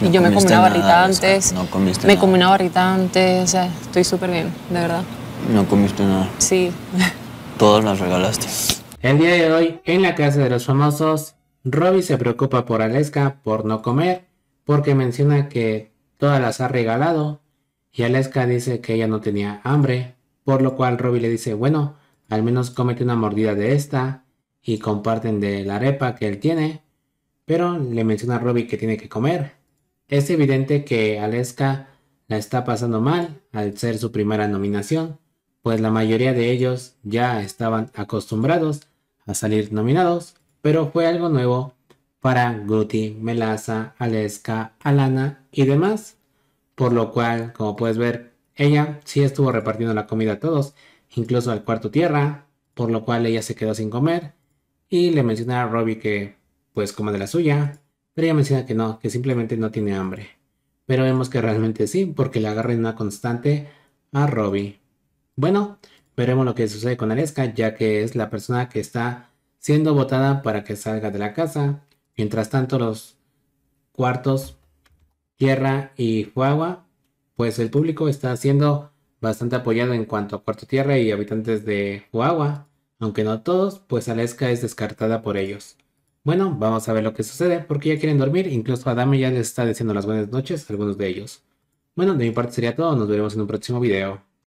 y yo me comí una barrita antes. No comiste Me comí una barrita antes, o sea, estoy súper bien, de verdad. No comiste nada. Sí. Todas las regalaste. El día de hoy, en la casa de los famosos, Robbie se preocupa por Aleska por no comer, porque menciona que todas las ha regalado, y Aleska dice que ella no tenía hambre, por lo cual Robbie le dice, bueno, al menos comete una mordida de esta, y comparten de la arepa que él tiene, pero le menciona a Robbie que tiene que comer, es evidente que Aleska la está pasando mal al ser su primera nominación, pues la mayoría de ellos ya estaban acostumbrados a salir nominados, pero fue algo nuevo para Guti, Melaza, Aleska, Alana y demás, por lo cual, como puedes ver, ella sí estuvo repartiendo la comida a todos, incluso al cuarto tierra, por lo cual ella se quedó sin comer y le menciona a Robbie que pues coma de la suya, pero ella menciona que no, que simplemente no tiene hambre. Pero vemos que realmente sí, porque le agarra en una constante a Robbie. Bueno, veremos lo que sucede con Aleska, ya que es la persona que está siendo votada para que salga de la casa. Mientras tanto, los cuartos, tierra y fuagua, pues el público está siendo bastante apoyado en cuanto a cuarto tierra y habitantes de Fuagua, aunque no todos, pues Aleska es descartada por ellos. Bueno, vamos a ver lo que sucede, porque ya quieren dormir, incluso Adame ya les está diciendo las buenas noches a algunos de ellos. Bueno, de mi parte sería todo, nos veremos en un próximo video.